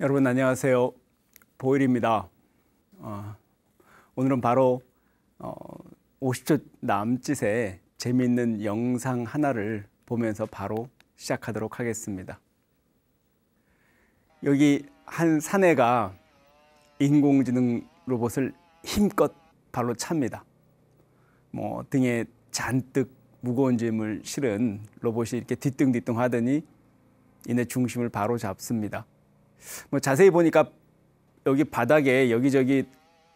여러분 안녕하세요. 보일입니다. 어, 오늘은 바로 어, 50초 남짓의 재미있는 영상 하나를 보면서 바로 시작하도록 하겠습니다. 여기 한 사내가 인공지능 로봇을 힘껏 발로 찹니다. 뭐 등에 잔뜩 무거운 짐을 실은 로봇이 이렇게 뒤뚱뒤뚱 하더니 이내 중심을 바로 잡습니다. 뭐 자세히 보니까 여기 바닥에 여기저기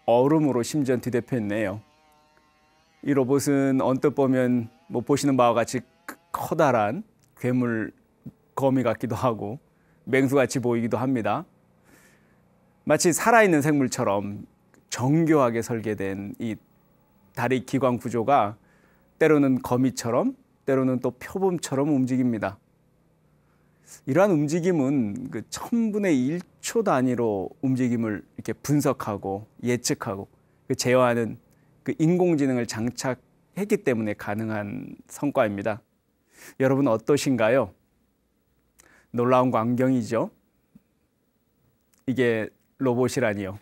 얼음으로 심지어 뒤덮여 있네요. 이 로봇은 언뜻 보면 뭐 보시는 바와 같이 커다란 괴물 거미 같기도 하고 맹수같이 보이기도 합니다. 마치 살아있는 생물처럼 정교하게 설계된 이 다리 기관 구조가 때로는 거미처럼 때로는 또 표범처럼 움직입니다. 이러한 움직임은 그1 0분의 1초 단위로 움직임을 이렇게 분석하고 예측하고 그 제어하는 그 인공지능을 장착했기 때문에 가능한 성과입니다. 여러분 어떠신가요? 놀라운 광경이죠. 이게 로봇이라니요.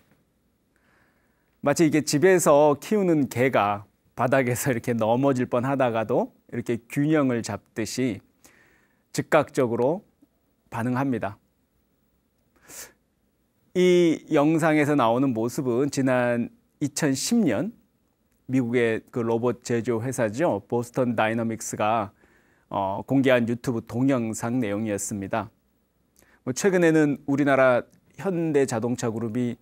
마치 이게 집에서 키우는 개가 바닥에서 이렇게 넘어질 뻔 하다가도 이렇게 균형을 잡듯이 즉각적으로 반응합니다. 이 영상에서 나오는 모습은 지난 2010년 미국의 그 로봇 제조 회사죠 보스턴 다이너믹스가 어, 공개한 유튜브 동영상 내용이었습니다. 뭐 최근에는 우리나라 현대자동차그룹이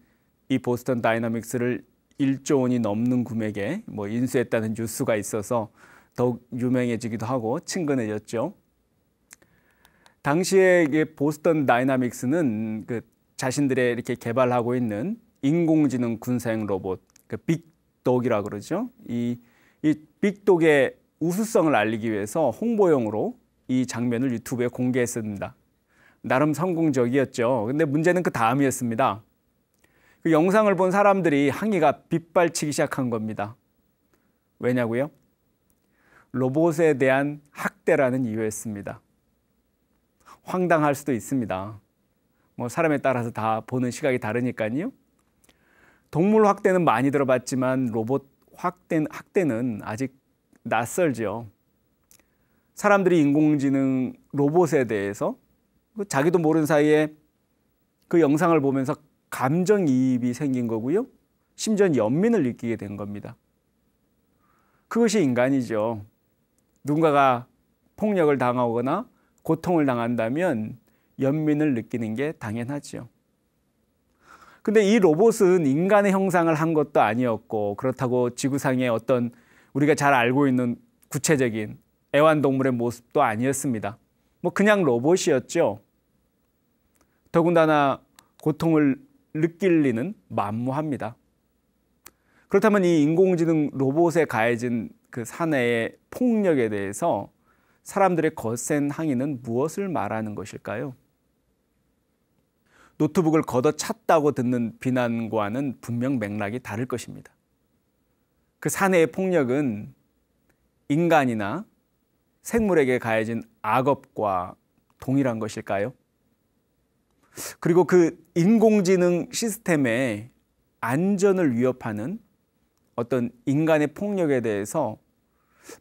이 보스턴 다이나믹스를 1조 원이 넘는 금액에 뭐 인수했다는 뉴스가 있어서 더욱 유명해지기도 하고 친근해졌죠. 당시에 보스턴 다이나믹스는 그 자신들의 이렇게 개발하고 있는 인공지능 군사형 로봇, 그 빅독이라 그러죠. 이, 이 빅독의 우수성을 알리기 위해서 홍보용으로 이 장면을 유튜브에 공개했습니다. 나름 성공적이었죠. 근데 문제는 그 다음이었습니다. 그 영상을 본 사람들이 항의가 빗발치기 시작한 겁니다. 왜냐고요? 로봇에 대한 학대라는 이유였습니다. 황당할 수도 있습니다. 뭐 사람에 따라서 다 보는 시각이 다르니까요. 동물 확대는 많이 들어봤지만 로봇 확대, 학대는 아직 낯설죠. 사람들이 인공지능 로봇에 대해서 그 자기도 모르는 사이에 그 영상을 보면서 감정이입이 생긴 거고요. 심지어 연민을 느끼게 된 겁니다. 그것이 인간이죠. 누군가가 폭력을 당하거나 고통을 당한다면 연민을 느끼는 게당연하죠 근데 이 로봇은 인간의 형상을 한 것도 아니었고 그렇다고 지구상의 어떤 우리가 잘 알고 있는 구체적인 애완동물의 모습도 아니었습니다. 뭐 그냥 로봇이었죠. 더군다나 고통을 느낄 리는 만무합니다. 그렇다면 이 인공지능 로봇에 가해진 그 사내의 폭력에 대해서 사람들의 거센 항의는 무엇을 말하는 것일까요? 노트북을 걷어찼다고 듣는 비난과는 분명 맥락이 다를 것입니다. 그 사내의 폭력은 인간이나 생물에게 가해진 악업과 동일한 것일까요? 그리고 그 인공지능 시스템의 안전을 위협하는 어떤 인간의 폭력에 대해서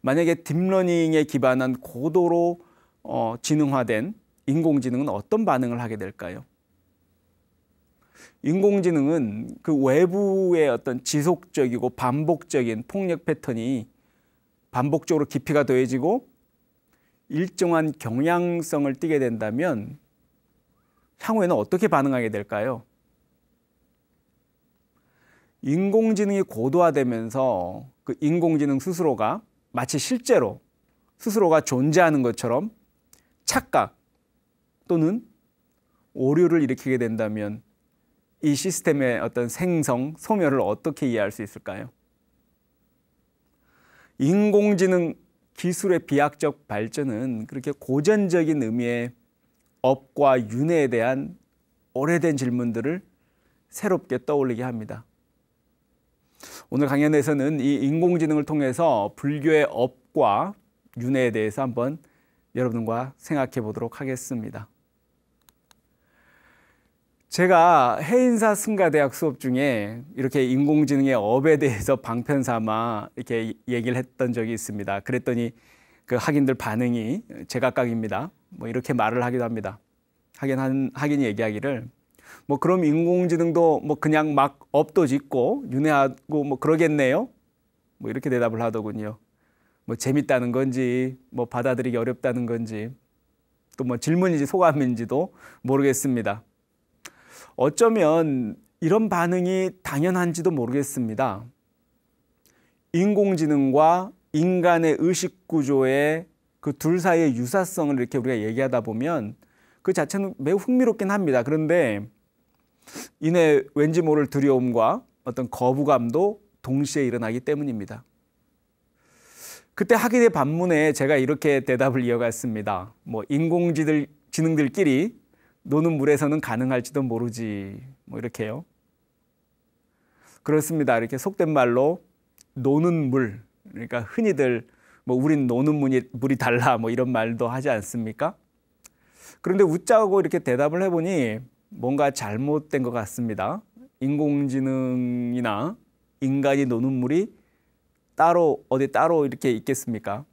만약에 딥러닝에 기반한 고도로 어, 지능화된 인공지능은 어떤 반응을 하게 될까요? 인공지능은 그 외부의 어떤 지속적이고 반복적인 폭력 패턴이 반복적으로 깊이가 더해지고 일정한 경향성을 띠게 된다면 향후에는 어떻게 반응하게 될까요? 인공지능이 고도화되면서 그 인공지능 스스로가 마치 실제로 스스로가 존재하는 것처럼 착각 또는 오류를 일으키게 된다면 이 시스템의 어떤 생성, 소멸을 어떻게 이해할 수 있을까요? 인공지능 기술의 비약적 발전은 그렇게 고전적인 의미의 업과 윤회에 대한 오래된 질문들을 새롭게 떠올리게 합니다. 오늘 강연에서는 이 인공지능을 통해서 불교의 업과 윤회에 대해서 한번 여러분과 생각해 보도록 하겠습니다. 제가 해인사 승가대학 수업 중에 이렇게 인공지능의 업에 대해서 방편 삼아 이렇게 얘기를 했던 적이 있습니다. 그랬더니 그 학인들 반응이 제각각입니다. 뭐 이렇게 말을 하기도 합니다. 하긴 한, 하긴 얘기하기를 뭐 그럼 인공지능도 뭐 그냥 막 업도 짓고 윤회하고 뭐 그러겠네요. 뭐 이렇게 대답을 하더군요. 뭐 재밌다는 건지 뭐 받아들이기 어렵다는 건지 또 뭐 질문인지 소감인지도 모르겠습니다. 어쩌면 이런 반응이 당연한지도 모르겠습니다. 인공지능과 인간의 의식 구조의 그 둘 사이의 유사성을 이렇게 우리가 얘기하다 보면 그 자체는 매우 흥미롭긴 합니다. 그런데 이내 왠지 모를 두려움과 어떤 거부감도 동시에 일어나기 때문입니다. 그때 학인의 반문에 제가 이렇게 대답을 이어갔습니다. 뭐인공지능들끼리 노는 물에서는 가능할지도 모르지. 뭐 이렇게요. 그렇습니다. 이렇게 속된 말로 노는 물. 그러니까 흔히들 뭐 우린 노는 물이, 물이 달라 뭐 이런 말도 하지 않습니까? 그런데 웃자고 이렇게 대답을 해보니 뭔가 잘못된 것 같습니다. 인공지능이나 인간이 노는 물이 따로 어디 따로 이렇게 있겠습니까?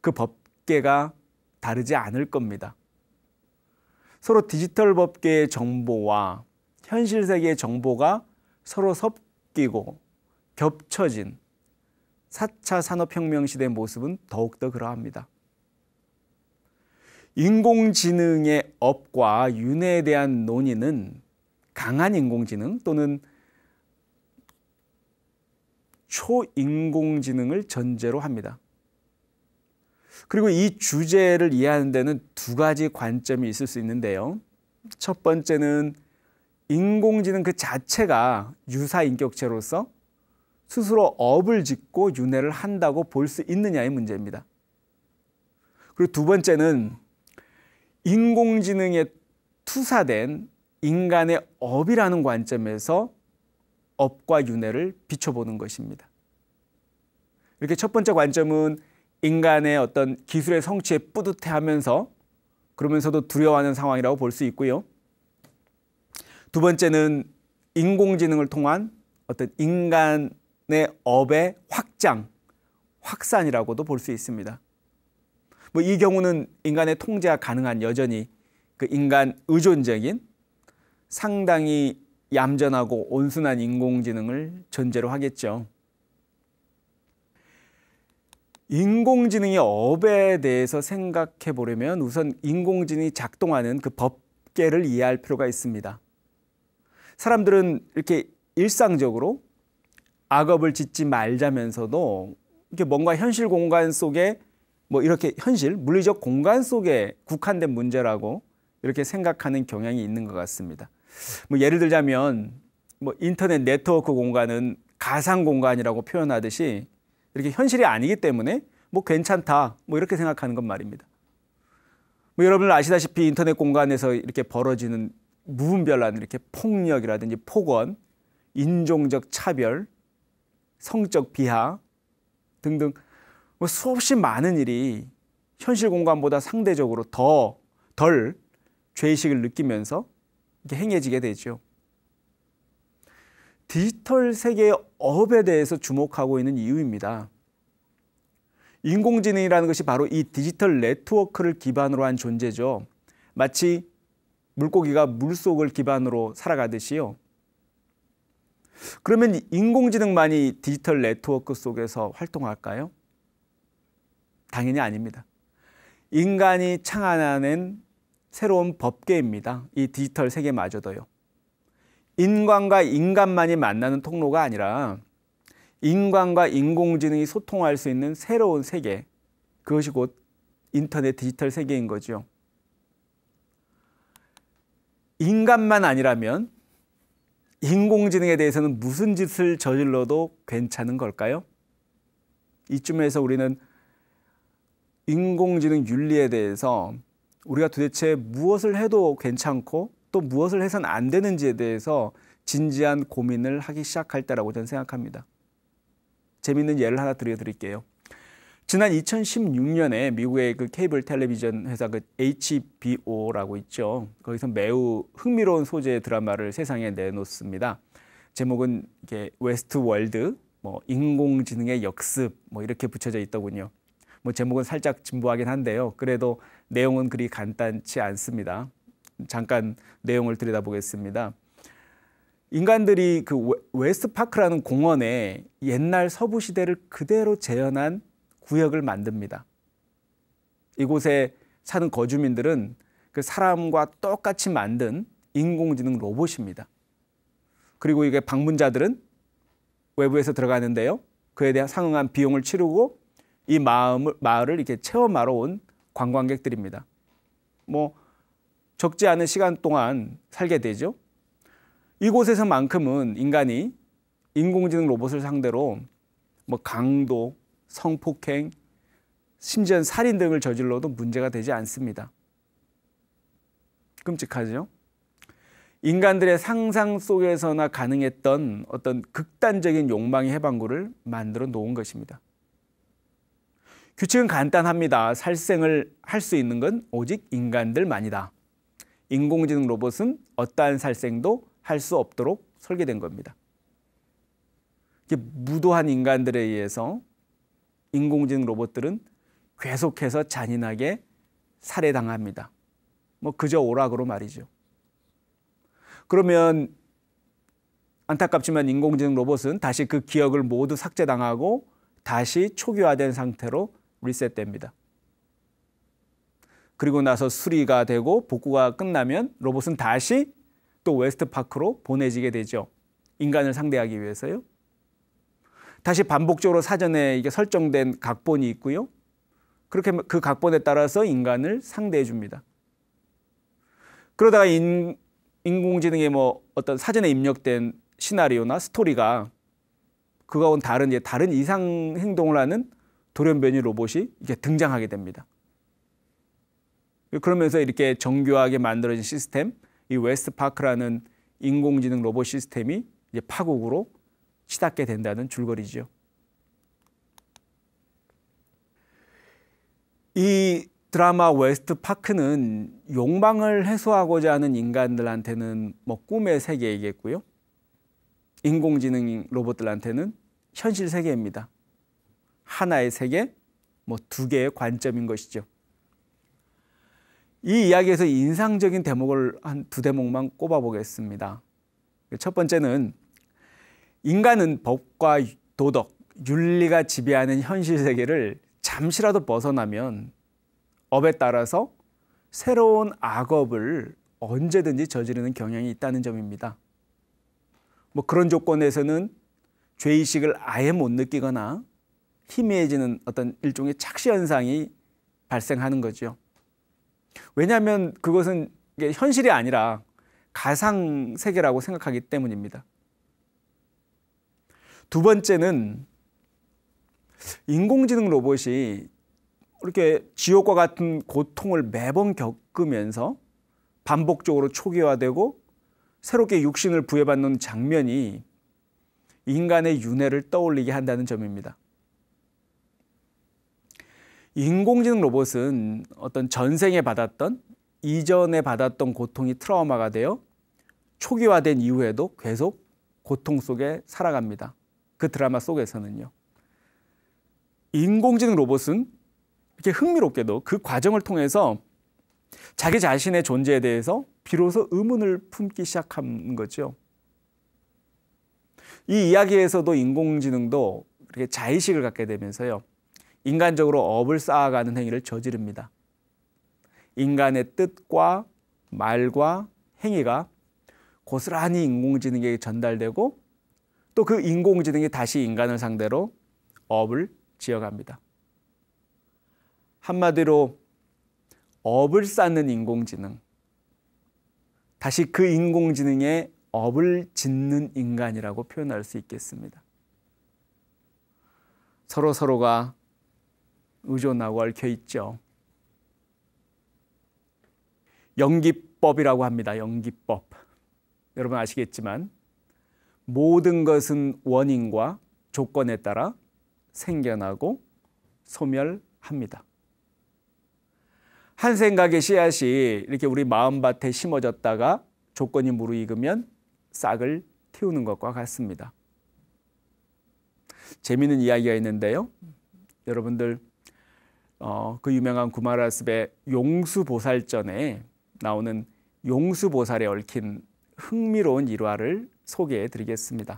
그 법계가 다르지 않을 겁니다. 서로 디지털 법계의 정보와 현실 세계의 정보가 서로 섞이고 겹쳐진 4차 산업혁명 시대의 모습은 더욱더 그러합니다. 인공지능의 업과 윤회에 대한 논의는 강한 인공지능 또는 초인공지능을 전제로 합니다. 그리고 이 주제를 이해하는 데는 두 가지 관점이 있을 수 있는데요. 첫 번째는 인공지능 그 자체가 유사 인격체로서 스스로 업을 짓고 윤회를 한다고 볼 수 있느냐의 문제입니다. 그리고 두 번째는 인공지능에 투사된 인간의 업이라는 관점에서 업과 윤회를 비춰보는 것입니다. 이렇게 첫 번째 관점은 인간의 어떤 기술의 성취에 뿌듯해 하면서 그러면서도 두려워하는 상황이라고 볼 수 있고요. 두 번째는 인공지능을 통한 어떤 인간의 업의 확장, 확산이라고도 볼 수 있습니다. 뭐이 경우는 인간의 통제가 가능한 여전히 그 인간 의존적인 상당히 얌전하고 온순한 인공지능을 전제로 하겠죠. 인공지능의 업에 대해서 생각해 보려면 우선 인공지능이 작동하는 그 법계를 이해할 필요가 있습니다. 사람들은 이렇게 일상적으로 악업을 짓지 말자면서도 이렇게 뭔가 현실 공간 속에 뭐 이렇게 현실 물리적 공간 속에 국한된 문제라고 이렇게 생각하는 경향이 있는 것 같습니다. 뭐 예를 들자면 뭐 인터넷 네트워크 공간은 가상 공간이라고 표현하듯이 이렇게 현실이 아니기 때문에 뭐 괜찮다 뭐 이렇게 생각하는 것 말입니다. 뭐 여러분 아시다시피 인터넷 공간에서 이렇게 벌어지는 무분별한 이렇게 폭력이라든지 폭언, 인종적 차별, 성적 비하 등등 뭐 수없이 많은 일이 현실 공간보다 상대적으로 더 덜 죄의식을 느끼면서 이게 행해지게 되죠. 디지털 세계의 업에 대해서 주목하고 있는 이유입니다. 인공지능이라는 것이 바로 이 디지털 네트워크를 기반으로 한 존재죠. 마치 물고기가 물속을 기반으로 살아가듯이요. 그러면 인공지능만이 디지털 네트워크 속에서 활동할까요? 당연히 아닙니다. 인간이 창안하는 새로운 법계입니다. 이 디지털 세계마저도요. 인간과 인간만이 만나는 통로가 아니라 인간과 인공지능이 소통할 수 있는 새로운 세계. 그것이 곧 인터넷 디지털 세계인 거죠. 인간만 아니라면 인공지능에 대해서는 무슨 짓을 저질러도 괜찮은 걸까요? 이쯤에서 우리는 인공지능 윤리에 대해서 우리가 도대체 무엇을 해도 괜찮고 또 무엇을 해선 안 되는지에 대해서 진지한 고민을 하기 시작할 때라고 저는 생각합니다. 재미있는 예를 하나 드려드릴게요. 지난 2016년에 미국의 그 케이블 텔레비전 회사 그 HBO라고 있죠. 거기서 매우 흥미로운 소재의 드라마를 세상에 내놓습니다. 제목은 이게 웨스트 월드, 뭐 인공지능의 역습, 뭐 이렇게 붙여져 있더군요. 뭐 제목은 살짝 진부하긴 한데요. 그래도 내용은 그리 간단치 않습니다. 잠깐 내용을 들여다보겠습니다. 인간들이 그 웨스파크라는 공원에 옛날 서부 시대를 그대로 재현한 구역을 만듭니다. 이곳에 사는 거주민들은 그 사람과 똑같이 만든 인공지능 로봇입니다. 그리고 이게 방문자들은 외부에서 들어가는데요. 그에 대한 상응한 비용을 치르고 이 마음을, 마을을 이렇게 체험하러 온 관광객들입니다. 뭐 적지 않은 시간 동안 살게 되죠. 이곳에서만큼은 인간이 인공지능 로봇을 상대로 뭐 강도, 성폭행, 심지어 살인 등을 저질러도 문제가 되지 않습니다. 끔찍하죠? 인간들의 상상 속에서나 가능했던 어떤 극단적인 욕망의 해방구를 만들어 놓은 것입니다. 규칙은 간단합니다. 살생을 할 수 있는 건 오직 인간들만이다. 인공지능 로봇은 어떠한 살생도 할 수 없도록 설계된 겁니다. 무도한 인간들에 의해서 인공지능 로봇들은 계속해서 잔인하게 살해당합니다. 뭐 그저 오락으로 말이죠. 그러면 안타깝지만 인공지능 로봇은 다시 그 기억을 모두 삭제당하고 다시 초기화된 상태로 리셋됩니다. 그리고 나서 수리가 되고 복구가 끝나면 로봇은 다시 또 웨스트파크로 보내지게 되죠. 인간을 상대하기 위해서요. 다시 반복적으로 사전에 이게 설정된 각본이 있고요. 그렇게 그 각본에 따라서 인간을 상대해 줍니다. 그러다가 인, 인공지능의 뭐 어떤 사전에 입력된 시나리오나 스토리가 그거와는 다른 다른 이상 행동을 하는 돌연변이 로봇이 이렇게 등장하게 됩니다. 그러면서 이렇게 정교하게 만들어진 시스템, 이 웨스트파크라는 인공지능 로봇 시스템이 이제 파국으로 치닫게 된다는 줄거리죠. 이 드라마 웨스트파크는 욕망을 해소하고자 하는 인간들한테는 뭐 꿈의 세계이겠고요. 인공지능 로봇들한테는 현실 세계입니다. 하나의 세계, 뭐 두 개의 관점인 것이죠. 이 이야기에서 인상적인 대목을 한 두 대목만 꼽아보겠습니다. 첫 번째는 인간은 법과 도덕, 윤리가 지배하는 현실 세계를 잠시라도 벗어나면 업에 따라서 새로운 악업을 언제든지 저지르는 경향이 있다는 점입니다. 뭐 그런 조건에서는 죄의식을 아예 못 느끼거나 희미해지는 어떤 일종의 착시 현상이 발생하는 거죠. 왜냐하면 그것은 현실이 아니라 가상 세계라고 생각하기 때문입니다. 두 번째는 인공지능 로봇이 이렇게 지옥과 같은 고통을 매번 겪으면서 반복적으로 초기화되고 새롭게 육신을 부여받는 장면이 인간의 윤회를 떠올리게 한다는 점입니다. 인공지능 로봇은 어떤 전생에 받았던 이전에 받았던 고통이 트라우마가 되어 초기화된 이후에도 계속 고통 속에 살아갑니다. 그 드라마 속에서는요. 인공지능 로봇은 이렇게 흥미롭게도 그 과정을 통해서 자기 자신의 존재에 대해서 비로소 의문을 품기 시작한 거죠. 이 이야기에서도 인공지능도 이렇게 자의식을 갖게 되면서요. 인간적으로 업을 쌓아가는 행위를 저지릅니다. 인간의 뜻과 말과 행위가 고스란히 인공지능에게 전달되고 또 그 인공지능이 다시 인간을 상대로 업을 지어갑니다. 한마디로 업을 쌓는 인공지능. 다시 그 인공지능의 업을 짓는 인간이라고 표현할 수 있겠습니다. 서로 서로가 의존하고 얽혀 있죠. 연기법이라고 합니다. 연기법. 여러분 아시겠지만 모든 것은 원인과 조건에 따라 생겨나고 소멸합니다. 한 생각의 씨앗이 이렇게 우리 마음밭에 심어졌다가 조건이 무르익으면 싹을 틔우는 것과 같습니다. 재미있는 이야기가 있는데요. 여러분들 어, 그 유명한 구마라스의 용수보살전에 나오는 용수보살에 얽힌 흥미로운 일화를 소개해 드리겠습니다.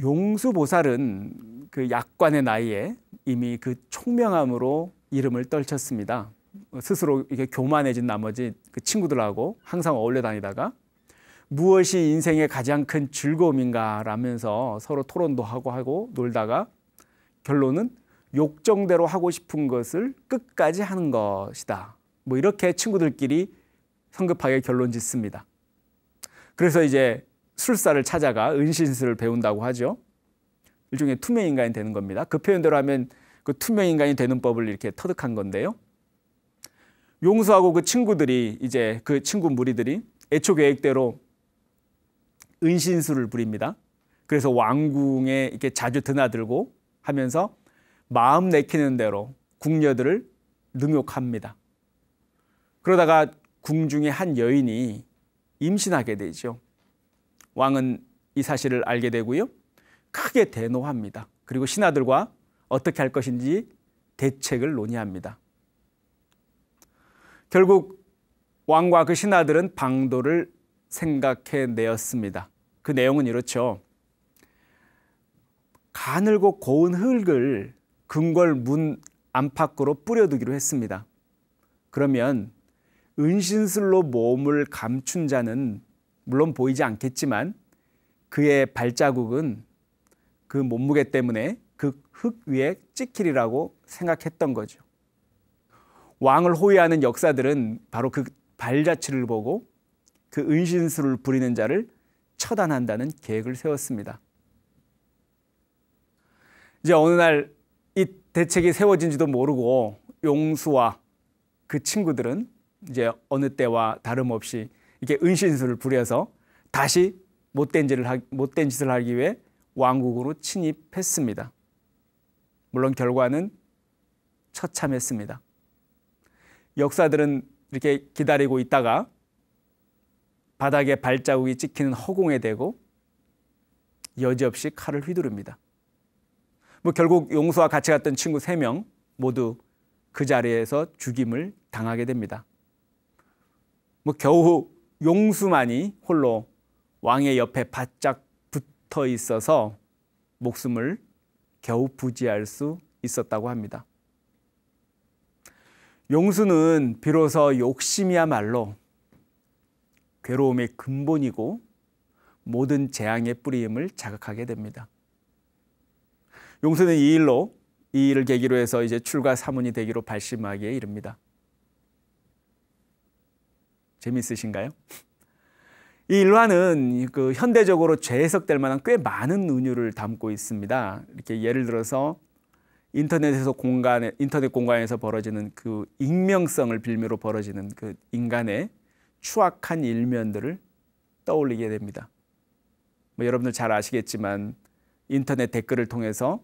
용수보살은 그 약관의 나이에 이미 그 총명함으로 이름을 떨쳤습니다. 스스로 이게 렇 교만해진 나머지 그 친구들하고 항상 어울려 다니다가 무엇이 인생의 가장 큰 즐거움인가라면서 서로 토론도 하고 하고 놀다가 결론은 욕정대로 하고 싶은 것을 끝까지 하는 것이다. 뭐 이렇게 친구들끼리 성급하게 결론 짓습니다. 그래서 이제 술사를 찾아가 은신술을 배운다고 하죠. 일종의 투명 인간이 되는 겁니다. 그 표현대로 하면 그 투명 인간이 되는 법을 이렇게 터득한 건데요. 용서하고 그 친구들이 이제 그 친구 무리들이 애초 계획대로 은신술을 부립니다. 그래서 왕궁에 이렇게 자주 드나들고 하면서 마음 내키는 대로 궁녀들을 능욕합니다. 그러다가 궁중의 한 여인이 임신하게 되죠. 왕은 이 사실을 알게 되고요. 크게 대노합니다. 그리고 신하들과 어떻게 할 것인지 대책을 논의합니다. 결국 왕과 그 신하들은 방도를 생각해 내었습니다. 그 내용은 이렇죠. 가늘고 고운 흙을 궁궐 문 안팎으로 뿌려두기로 했습니다. 그러면 은신술로 몸을 감춘 자는 물론 보이지 않겠지만 그의 발자국은 그 몸무게 때문에 그 흙 위에 찍히리라고 생각했던 거죠. 왕을 호위하는 역사들은 바로 그 발자취를 보고 그 은신술을 부리는 자를 처단한다는 계획을 세웠습니다. 이제 어느 날 대책이 세워진지도 모르고 용수와 그 친구들은 이제 어느 때와 다름없이 이게 렇 은신술을 부려서 다시 못된 짓을, 하, 못된 짓을 하기 위해 왕국으로 침입했습니다. 물론 결과는 처참했습니다. 역사들은 이렇게 기다리고 있다가 바닥에 발자국이 찍히는 허공에 대고 여지없이 칼을 휘두릅니다. 뭐 결국 용수와 같이 갔던 친구 3명 모두 그 자리에서 죽임을 당하게 됩니다. 뭐 겨우 용수만이 홀로 왕의 옆에 바짝 붙어 있어서 목숨을 겨우 부지할 수 있었다고 합니다. 용수는 비로소 욕심이야말로 괴로움의 근본이고 모든 재앙의 뿌리임을 자각하게 됩니다. 용서는 이 일로 이 일을 계기로 해서 이제 출가 사문이 되기로 발심하기에 이릅니다. 재미있으신가요? 이 일화는 그 현대적으로 재해석될 만한 꽤 많은 은유를 담고 있습니다. 이렇게 예를 들어서 인터넷에서 공간에 인터넷 공간에서 벌어지는 그 익명성을 빌미로 벌어지는 그 인간의 추악한 일면들을 떠올리게 됩니다. 뭐 여러분들 잘 아시겠지만 인터넷 댓글을 통해서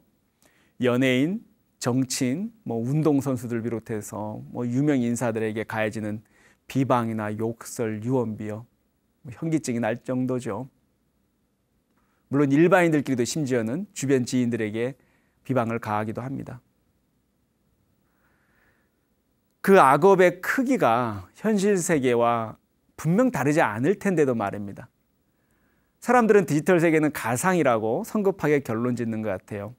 연예인, 정치인, 뭐 운동선수들 비롯해서 뭐 유명 인사들에게 가해지는 비방이나 욕설, 유언비어, 뭐 현기증이 날 정도죠. 물론 일반인들끼리도 심지어는 주변 지인들에게 비방을 가하기도 합니다. 그 악업의 크기가 현실 세계와 분명 다르지 않을 텐데도 말입니다. 사람들은 디지털 세계는 가상이라고 성급하게 결론 짓는 것 같아요.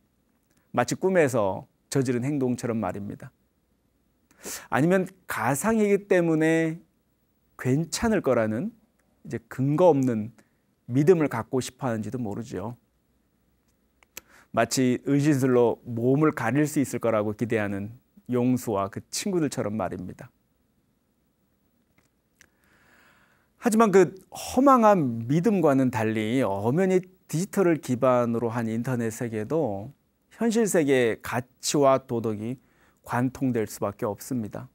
마치 꿈에서 저지른 행동처럼 말입니다. 아니면 가상이기 때문에 괜찮을 거라는 이제 근거 없는 믿음을 갖고 싶어 하는지도 모르죠. 마치 의신술로 몸을 가릴 수 있을 거라고 기대하는 용수와 그 친구들처럼 말입니다. 하지만 그 허망한 믿음과는 달리 엄연히 디지털을 기반으로 한 인터넷 세계도 현실 세계의 가치와 도덕이 관통될 수밖에 없습니다.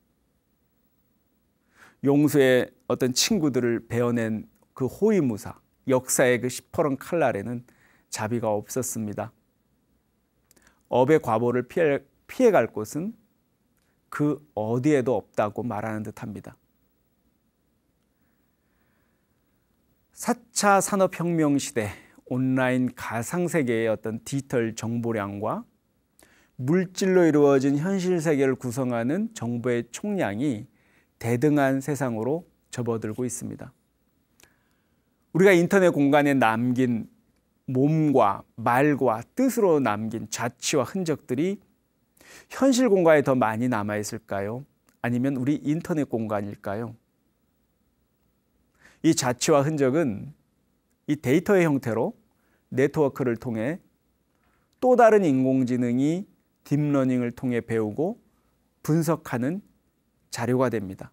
용수의 어떤 친구들을 베어낸 그 호위무사, 역사의 그 시퍼런 칼날에는 자비가 없었습니다. 업의 과보를 피해, 피해갈 곳은 그 어디에도 없다고 말하는 듯합니다. 4차 산업혁명 시대 온라인 가상 세계의 어떤 디지털 정보량과 물질로 이루어진 현실 세계를 구성하는 정보의 총량이 대등한 세상으로 접어들고 있습니다. 우리가 인터넷 공간에 남긴 몸과 말과 뜻으로 남긴 자취와 흔적들이 현실 공간에 더 많이 남아 있을까요? 아니면 우리 인터넷 공간일까요? 이 자취와 흔적은 이 데이터의 형태로 네트워크를 통해 또 다른 인공지능이 딥러닝을 통해 배우고 분석하는 자료가 됩니다.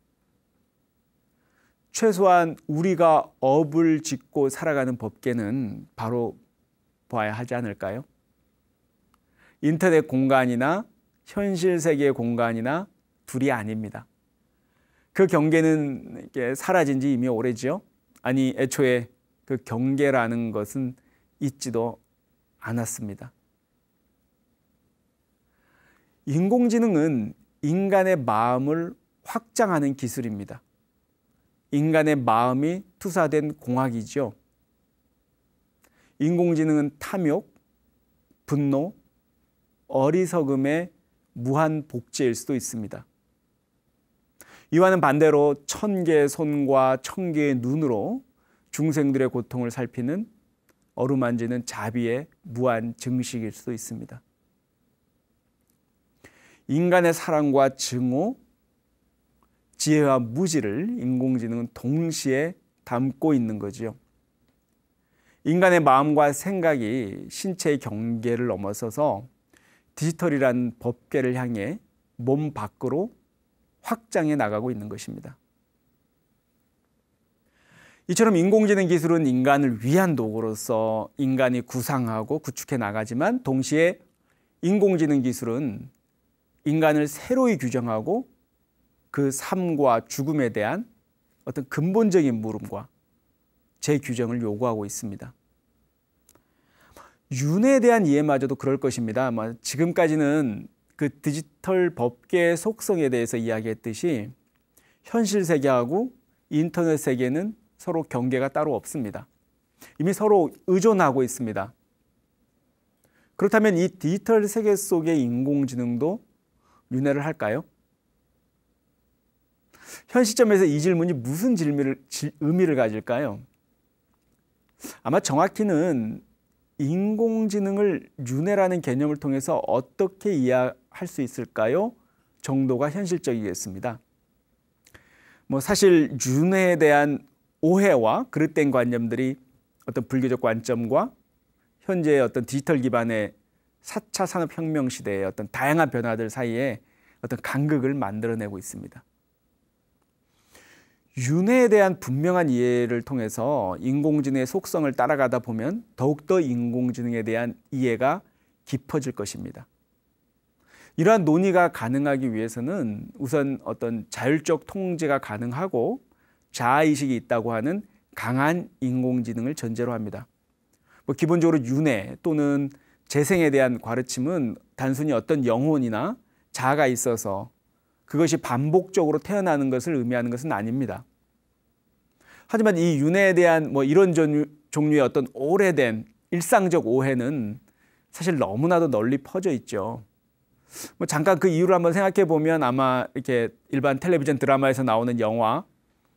최소한 우리가 업을 짓고 살아가는 법계는 바로 봐야 하지 않을까요? 인터넷 공간이나 현실 세계 공간이나 둘이 아닙니다. 그 경계는 사라진 지 이미 오래지요. 아니 애초에 그 경계라는 것은 있지도 않았습니다. 인공지능은 인간의 마음을 확장하는 기술입니다. 인간의 마음이 투사된 공학이죠. 인공지능은 탐욕, 분노, 어리석음의 무한 복제일 수도 있습니다. 이와는 반대로 천 개의 손과 천 개의 눈으로 중생들의 고통을 살피는 어루만지는 자비의 무한 증식일 수도 있습니다. 인간의 사랑과 증오, 지혜와 무지를 인공지능은 동시에 담고 있는 거지 인간의 마음과 생각이 신체의 경계를 넘어서서 디지털이란 법계를 향해 몸 밖으로 확장해 나가고 있는 것입니다. 이처럼 인공지능 기술은 인간을 위한 도구로서 인간이 구상하고 구축해 나가지만 동시에 인공지능 기술은 인간을 새로이 규정하고 그 삶과 죽음에 대한 어떤 근본적인 물음과 재규정을 요구하고 있습니다. 윤에 대한 이해마저도 그럴 것입니다. 아마 지금까지는 그 디지털 법계의 속성에 대해서 이야기했듯이 현실 세계하고 인터넷 세계는 서로 경계가 따로 없습니다. 이미 서로 의존하고 있습니다. 그렇다면 이 디지털 세계 속의 인공지능도 윤회를 할까요? 현 시점에서 이 질문이 무슨 질문을, 의미를 가질까요? 아마 정확히는 인공지능을 윤회라는 개념을 통해서 어떻게 이해할 수 있을까요? 정도가 현실적이겠습니다. 뭐 사실 윤회에 대한 오해와 그릇된 관념들이 어떤 불교적 관점과 현재의 어떤 디지털 기반의 4차 산업혁명 시대의 어떤 다양한 변화들 사이에 어떤 간극을 만들어내고 있습니다. 윤회에 대한 분명한 이해를 통해서 인공지능의 속성을 따라가다 보면 더욱더 인공지능에 대한 이해가 깊어질 것입니다. 이러한 논의가 가능하기 위해서는 우선 어떤 자율적 통제가 가능하고 자아의식이 있다고 하는 강한 인공지능을 전제로 합니다. 뭐 기본적으로 윤회 또는 재생에 대한 가르침은 단순히 어떤 영혼이나 자아가 있어서 그것이 반복적으로 태어나는 것을 의미하는 것은 아닙니다. 하지만 이 윤회에 대한 뭐 이런 종류의 어떤 오래된 일상적 오해는 사실 너무나도 널리 퍼져 있죠. 뭐 잠깐 그 이유를 한번 생각해 보면 아마 이렇게 일반 텔레비전 드라마에서 나오는 영화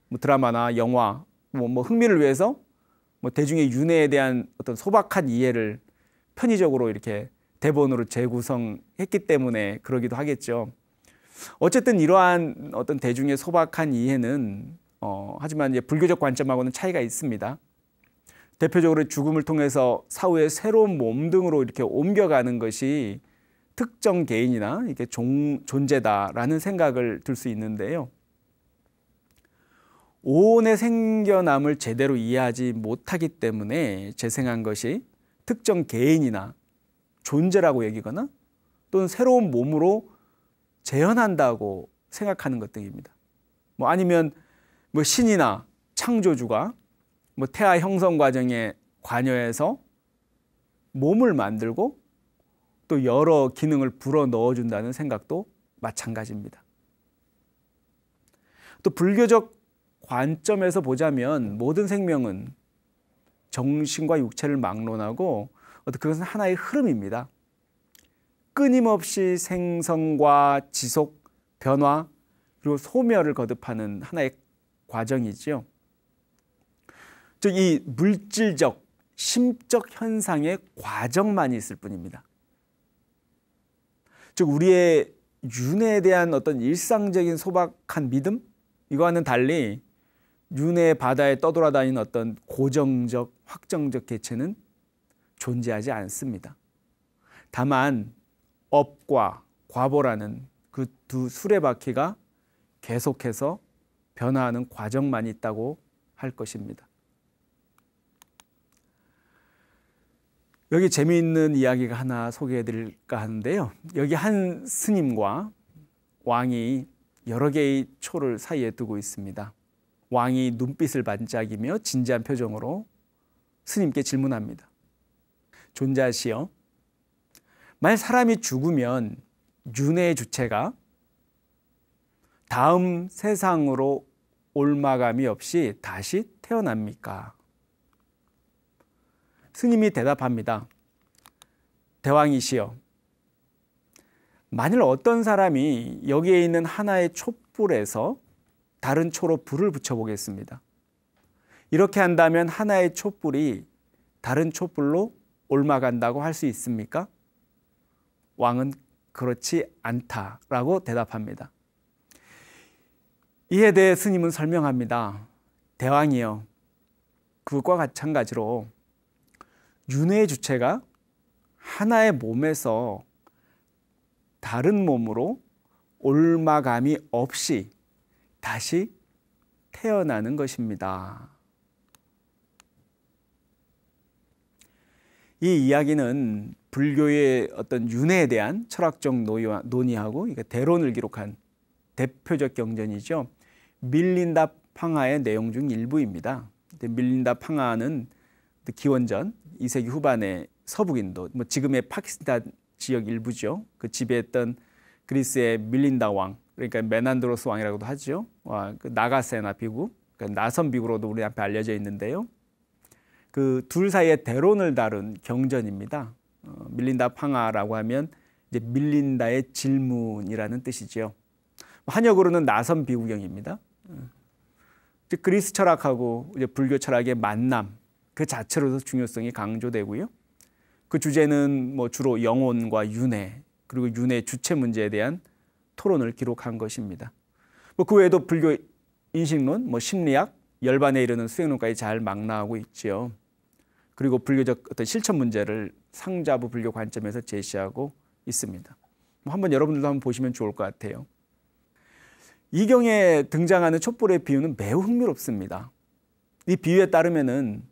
뭐 드라마나 영화 뭐, 뭐 흥미를 위해서 뭐 대중의 윤회에 대한 어떤 소박한 이해를 편의적으로 이렇게 대본으로 재구성했기 때문에 그러기도 하겠죠. 어쨌든 이러한 어떤 대중의 소박한 이해는 어, 하지만 이제 불교적 관점하고는 차이가 있습니다. 대표적으로 죽음을 통해서 사후의 새로운 몸 등으로 이렇게 옮겨가는 것이 특정 개인이나 이게 존재다라는 생각을 들 수 있는데요. 오온의 생겨남을 제대로 이해하지 못하기 때문에 재생한 것이 특정 개인이나 존재라고 여기거나 또는 새로운 몸으로 재현한다고 생각하는 것 등입니다. 뭐 아니면 뭐 신이나 창조주가 뭐 태아 형성 과정에 관여해서 몸을 만들고 또 여러 기능을 불어 넣어준다는 생각도 마찬가지입니다. 또 불교적 관점에서 보자면 모든 생명은 정신과 육체를 막론하고 그것은 하나의 흐름입니다. 끊임없이 생성과 지속, 변화 그리고 소멸을 거듭하는 하나의 과정이지요. 즉 이 물질적, 심적 현상의 과정만이 있을 뿐입니다. 즉 우리의 윤회에 대한 어떤 일상적인 소박한 믿음 이거와는 달리 윤회의 바다에 떠돌아다니는 어떤 고정적, 확정적 개체는 존재하지 않습니다. 다만 업과 과보라는 그 두 수레바퀴가 계속해서 변화하는 과정만 있다고 할 것입니다. 여기 재미있는 이야기가 하나 소개해 드릴까 하는데요. 여기 한 스님과 왕이 여러 개의 초를 사이에 두고 있습니다. 왕이 눈빛을 반짝이며 진지한 표정으로 스님께 질문합니다. 존자시여, 만약 사람이 죽으면 윤회의 주체가 다음 세상으로 올마감이 없이 다시 태어납니까? 스님이 대답합니다. 대왕이시여, 만일 어떤 사람이 여기에 있는 하나의 촛불에서 다른 초로 불을 붙여보겠습니다. 이렇게 한다면 하나의 촛불이 다른 촛불로 옮아간다고 할 수 있습니까? 왕은 그렇지 않다라고 대답합니다. 이에 대해 스님은 설명합니다. 대왕이여, 그것과 마찬가지로 윤회의 주체가 하나의 몸에서 다른 몸으로 옮아감이 없이 다시 태어나는 것입니다. 이 이야기는 불교의 어떤 윤회에 대한 철학적 논의하고 대론을 기록한 대표적 경전이죠. 밀린다 팡하의 내용 중 일부입니다. 밀린다 팡하는 그 기원전 2세기 후반에 서북인도, 뭐 지금의 파키스탄 지역 일부죠. 그 지배했던 그리스의 밀린다 왕, 그러니까 메난드로스 왕이라고도 하지요. 그 나가세나 비구, 그러니까 나선 비구로도 우리 앞에 알려져 있는데요. 그 둘 사이에 대론을 다룬 경전입니다. 어, 밀린다 팡아라고 하면 이제 밀린다의 질문이라는 뜻이지 한역으로는 나선 비구경입니다. 즉 어. 그리스 철학하고 이제 불교 철학의 만남 그 자체로서 중요성이 강조되고요. 그 주제는 뭐 주로 영혼과 윤회 그리고 윤회 주체 문제에 대한 토론을 기록한 것입니다. 뭐 그 외에도 불교 인식론, 뭐 심리학, 열반에 이르는 수행론까지 잘 망라하고 있지요. 그리고 불교적 어떤 실천 문제를 상자부 불교 관점에서 제시하고 있습니다. 뭐 한번 여러분들도 한번 보시면 좋을 것 같아요. 이경에 등장하는 촛불의 비유는 매우 흥미롭습니다. 이 비유에 따르면은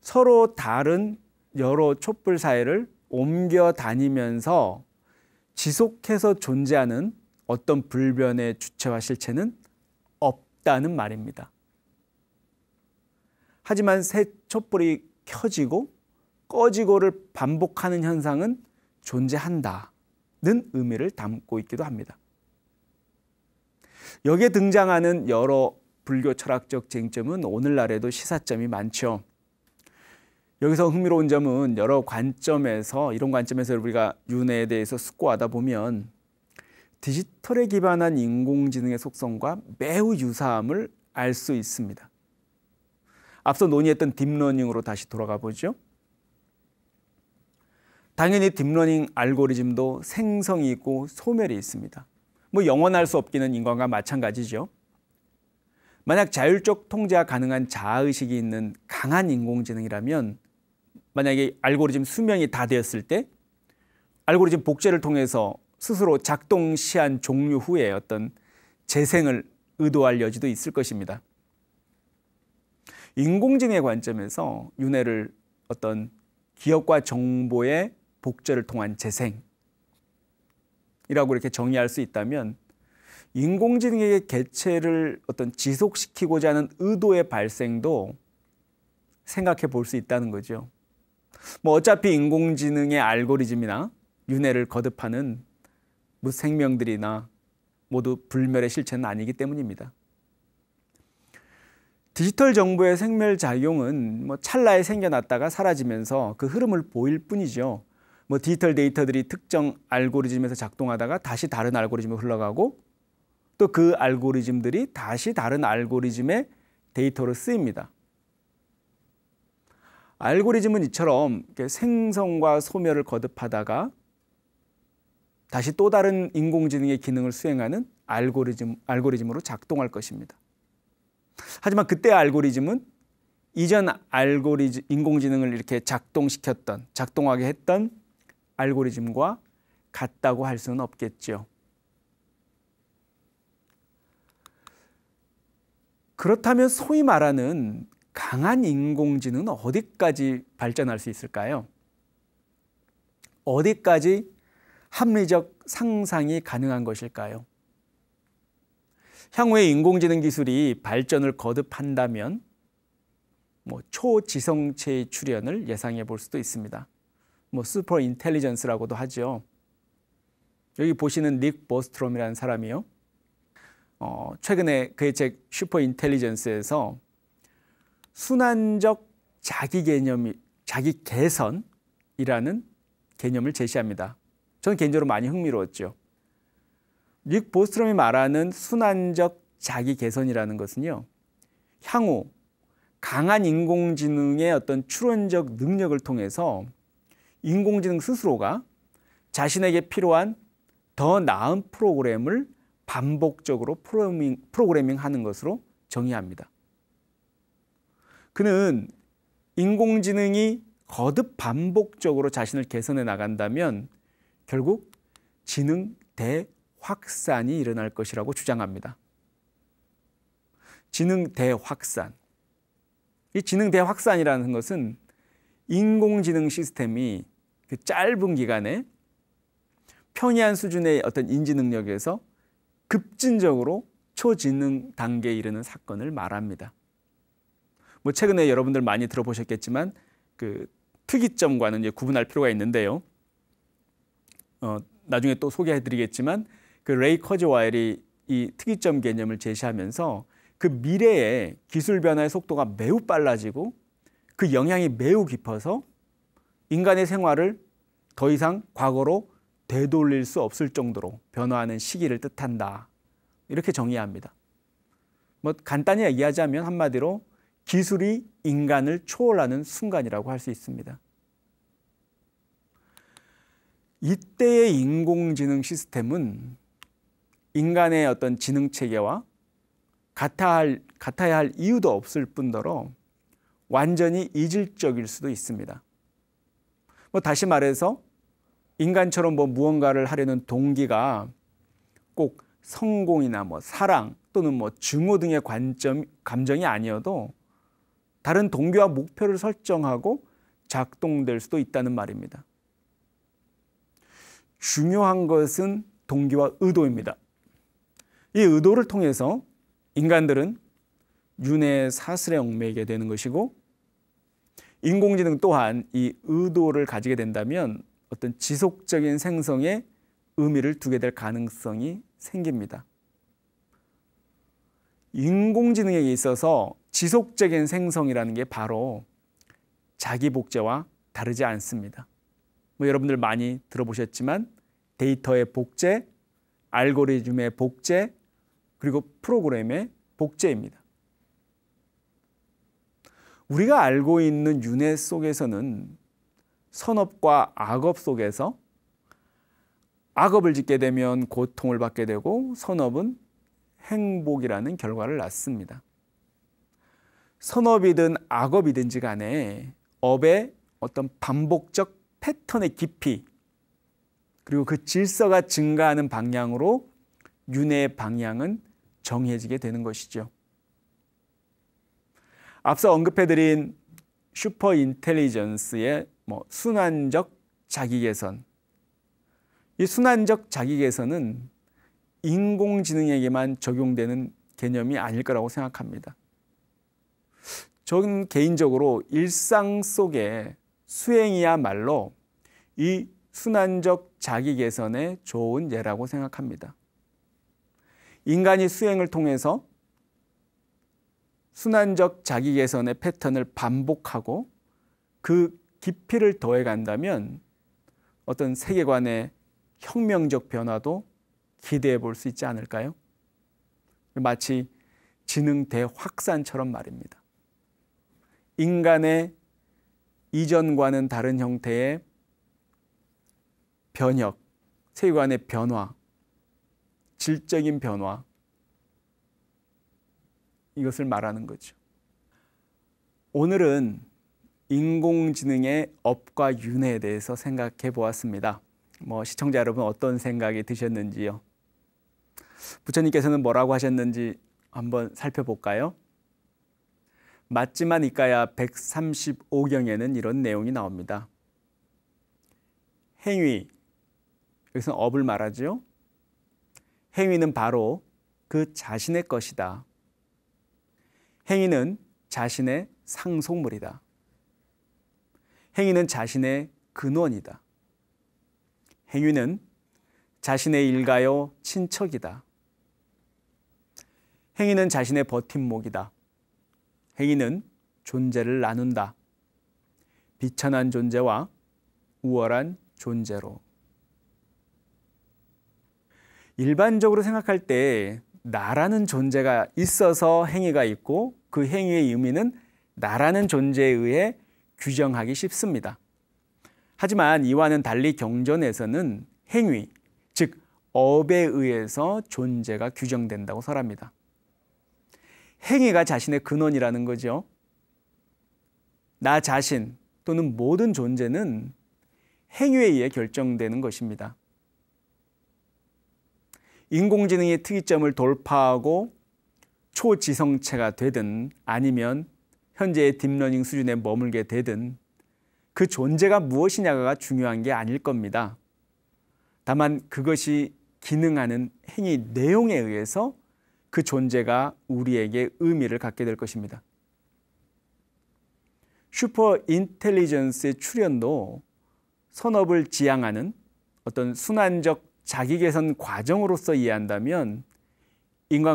서로 다른 여러 촛불 사회를 옮겨 다니면서 지속해서 존재하는 어떤 불변의 주체와 실체는 없다는 말입니다. 하지만 새 촛불이 켜지고 꺼지고를 반복하는 현상은 존재한다는 의미를 담고 있기도 합니다. 여기에 등장하는 여러 불교 철학적 쟁점은 오늘날에도 시사점이 많죠. 여기서 흥미로운 점은 여러 관점에서 이런 관점에서 우리가 윤회에 대해서 숙고하다 보면 디지털에 기반한 인공지능의 속성과 매우 유사함을 알 수 있습니다. 앞서 논의했던 딥러닝으로 다시 돌아가 보죠. 당연히 딥러닝 알고리즘도 생성이 있고 소멸이 있습니다. 뭐 영원할 수 없기는 인간과 마찬가지죠. 만약 자율적 통제가 가능한 자아의식이 있는 강한 인공지능이라면 만약에 알고리즘 수명이 다 되었을 때 알고리즘 복제를 통해서 스스로 작동 시한 종류 후에 어떤 재생을 의도할 여지도 있을 것입니다. 인공지능의 관점에서 윤회를 어떤 기억과 정보의 복제를 통한 재생이라고 이렇게 정의할 수 있다면 인공지능의 개체를 어떤 지속시키고자 하는 의도의 발생도 생각해 볼 수 있다는 거죠. 뭐 어차피 인공지능의 알고리즘이나 윤회를 거듭하는 무생명들이나 모두 불멸의 실체는 아니기 때문입니다. 디지털 정보의 생멸 작용은 뭐 찰나에 생겨났다가 사라지면서 그 흐름을 보일 뿐이죠. 뭐 디지털 데이터들이 특정 알고리즘에서 작동하다가 다시 다른 알고리즘으로 흘러가고 또 그 알고리즘들이 다시 다른 알고리즘의 데이터로 쓰입니다. 알고리즘은 이처럼 생성과 소멸을 거듭하다가 다시 또 다른 인공지능의 기능을 수행하는 알고리즘, 알고리즘으로 작동할 것입니다. 하지만 그때 알고리즘은 이전 알고리즘, 인공지능을 이렇게 작동시켰던, 작동하게 했던 알고리즘과 같다고 할 수는 없겠죠. 그렇다면 소위 말하는 강한 인공지능은 어디까지 발전할 수 있을까요? 어디까지 합리적 상상이 가능한 것일까요? 향후의 인공지능 기술이 발전을 거듭한다면 뭐 초지성체의 출현을 예상해 볼 수도 있습니다. 뭐 슈퍼 인텔리전스라고도 하죠. 여기 보시는 닉 보스트롬이라는 사람이요. 어, 최근에 그의 책 슈퍼 인텔리전스에서 순환적 자기 개념이 자기 개선이라는 개념을 제시합니다. 저는 개인적으로 많이 흥미로웠죠. 릭 보스트롬이 말하는 순환적 자기 개선이라는 것은요. 향후 강한 인공지능의 어떤 추론적 능력을 통해서 인공지능 스스로가 자신에게 필요한 더 나은 프로그램을 반복적으로 프로그래밍, 프로그래밍 하는 것으로 정의합니다. 그는 인공지능이 거듭 반복적으로 자신을 개선해 나간다면 결국 지능 대확산이 일어날 것이라고 주장합니다. 지능 대확산. 이 지능 대확산이라는 것은 인공지능 시스템이 그 짧은 기간에 평이한 수준의 어떤 인지 능력에서 급진적으로 초지능 단계에 이르는 사건을 말합니다. 뭐 최근에 여러분들 많이 들어보셨겠지만 그 특이점과는 이제 구분할 필요가 있는데요. 어, 나중에 또 소개해드리겠지만 그 레이 커즈와일이 이 특이점 개념을 제시하면서 그 미래의 기술 변화의 속도가 매우 빨라지고 그 영향이 매우 깊어서 인간의 생활을 더 이상 과거로 되돌릴 수 없을 정도로 변화하는 시기를 뜻한다. 이렇게 정의합니다. 뭐 간단히 얘기하자면 한마디로 기술이 인간을 초월하는 순간이라고 할 수 있습니다. 이때의 인공지능 시스템은 인간의 어떤 지능 체계와 같아 야할 이유도 없을 뿐더러 완전히 이질적일 수도 있습니다. 뭐 다시 말해서 인간처럼 뭐 무언가를 하려는 동기가 꼭 성공이나 뭐 사랑 또는 뭐 증오 등의 관점 감정이 아니어도 다른 동기와 목표를 설정하고 작동될 수도 있다는 말입니다. 중요한 것은 동기와 의도입니다. 이 의도를 통해서 인간들은 윤회의 사슬에 얽매이게 되는 것이고 인공지능 또한 이 의도를 가지게 된다면 어떤 지속적인 생성에 의미를 두게 될 가능성이 생깁니다. 인공지능에 있어서 지속적인 생성이라는 게 바로 자기 복제와 다르지 않습니다. 뭐 여러분들 많이 들어보셨지만 데이터의 복제, 알고리즘의 복제, 그리고 프로그램의 복제입니다. 우리가 알고 있는 윤회 속에서는 선업과 악업 속에서 악업을 짓게 되면 고통을 받게 되고 선업은 행복이라는 결과를 낳습니다. 선업이든 악업이든지 간에 업의 어떤 반복적 패턴의 깊이 그리고 그 질서가 증가하는 방향으로 윤회의 방향은 정해지게 되는 것이죠. 앞서 언급해드린 슈퍼 인텔리전스의 뭐 순환적 자기개선. 이 순환적 자기개선은 인공지능에게만 적용되는 개념이 아닐 거라고 생각합니다. 저는 개인적으로 일상 속에 수행이야말로 이 순환적 자기 개선에 좋은 예라고 생각합니다. 인간이 수행을 통해서 순환적 자기 개선의 패턴을 반복하고 그 깊이를 더해 간다면 어떤 세계관의 혁명적 변화도 기대해 볼 수 있지 않을까요? 마치 지능 대확산처럼 말입니다. 인간의 이전과는 다른 형태의 변혁, 세계관의 변화, 질적인 변화 이것을 말하는 거죠. 오늘은 인공지능의 업과 윤회에 대해서 생각해 보았습니다. 뭐 시청자 여러분 어떤 생각이 드셨는지요? 부처님께서는 뭐라고 하셨는지 한번 살펴볼까요? 맞지만 이가야 135경에는 이런 내용이 나옵니다. 행위, 여기서 업을 말하지 행위는 바로 그 자신의 것이다. 행위는 자신의 상속물이다. 행위는 자신의 근원이다. 행위는 자신의 일가요 친척이다. 행위는 자신의 버팀목이다. 행위는 존재를 나눈다. 비천한 존재와 우월한 존재로. 일반적으로 생각할 때 나라는 존재가 있어서 행위가 있고 그 행위의 의미는 나라는 존재에 의해 규정하기 쉽습니다. 하지만 이와는 달리 경전에서는 행위, 즉 업에 의해서 존재가 규정된다고 설합니다. 행위가 자신의 근원이라는 거죠. 나 자신 또는 모든 존재는 행위에 의해 결정되는 것입니다. 인공지능의 특이점을 돌파하고 초지성체가 되든 아니면 현재의 딥러닝 수준에 머물게 되든 그 존재가 무엇이냐가 중요한 게 아닐 겁니다. 다만 그것이 기능하는 행위 내용에 의해서 그 존재가 우리에게 의미를 갖게 될 것입니다. 슈퍼 인텔리전스의 출현도 선업을 지향하는 어떤 순환적 자기 개선 과정으로서 이해한다면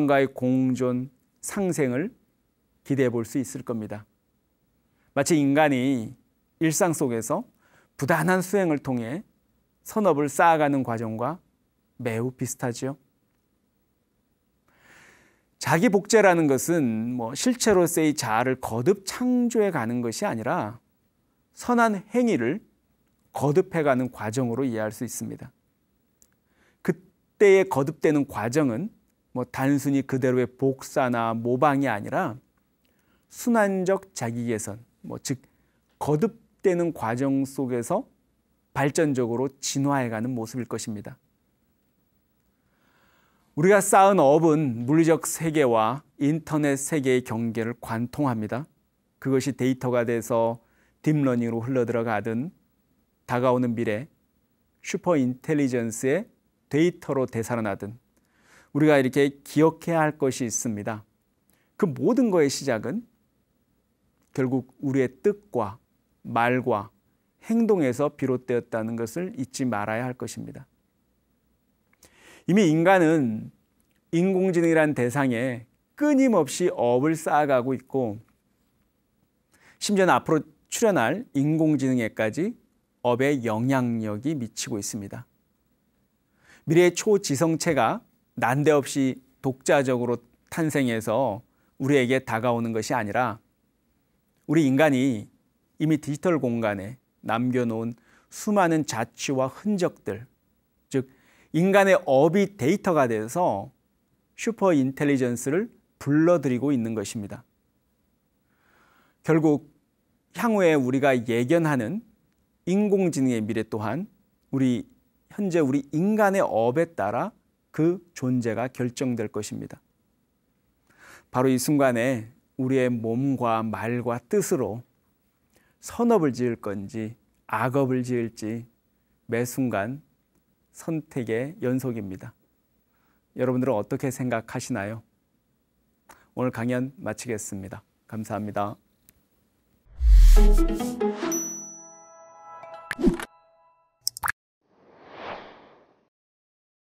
인간과의 공존, 상생을 기대해 볼 수 있을 겁니다. 마치 인간이 일상 속에서 부단한 수행을 통해 선업을 쌓아가는 과정과 매우 비슷하지요. 자기 복제라는 것은 뭐 실체로서의 자아를 거듭 창조해 가는 것이 아니라 선한 행위를 거듭해 가는 과정으로 이해할 수 있습니다. 그때의 거듭되는 과정은 뭐 단순히 그대로의 복사나 모방이 아니라 순환적 자기 개선, 뭐즉 거듭되는 과정 속에서 발전적으로 진화해 가는 모습일 것입니다. 우리가 쌓은 업은 물리적 세계와 인터넷 세계의 경계를 관통합니다. 그것이 데이터가 돼서 딥러닝으로 흘러들어가든 다가오는 미래 슈퍼 인텔리전스의 데이터로 되살아나든 우리가 이렇게 기억해야 할 것이 있습니다. 그 모든 거의 시작은 결국 우리의 뜻과 말과 행동에서 비롯되었다는 것을 잊지 말아야 할 것입니다. 이미 인간은 인공지능이란 대상에 끊임없이 업을 쌓아가고 있고 심지어는 앞으로 출현할 인공지능에까지 업의 영향력이 미치고 있습니다. 미래의 초지성체가 난데없이 독자적으로 탄생해서 우리에게 다가오는 것이 아니라 우리 인간이 이미 디지털 공간에 남겨놓은 수많은 자취와 흔적들, 즉 인간의 업이 데이터가 돼서 슈퍼 인텔리전스를 불러들이고 있는 것입니다. 결국 향후에 우리가 예견하는 인공지능의 미래 또한 우리 현재 우리 인간의 업에 따라 그 존재가 결정될 것입니다. 바로 이 순간에 우리의 몸과 말과 뜻으로 선업을 지을 건지 악업을 지을지 매 순간 선택의 연속입니다. 여러분들은 어떻게 생각하시나요? 오늘 강연 마치겠습니다. 감사합니다.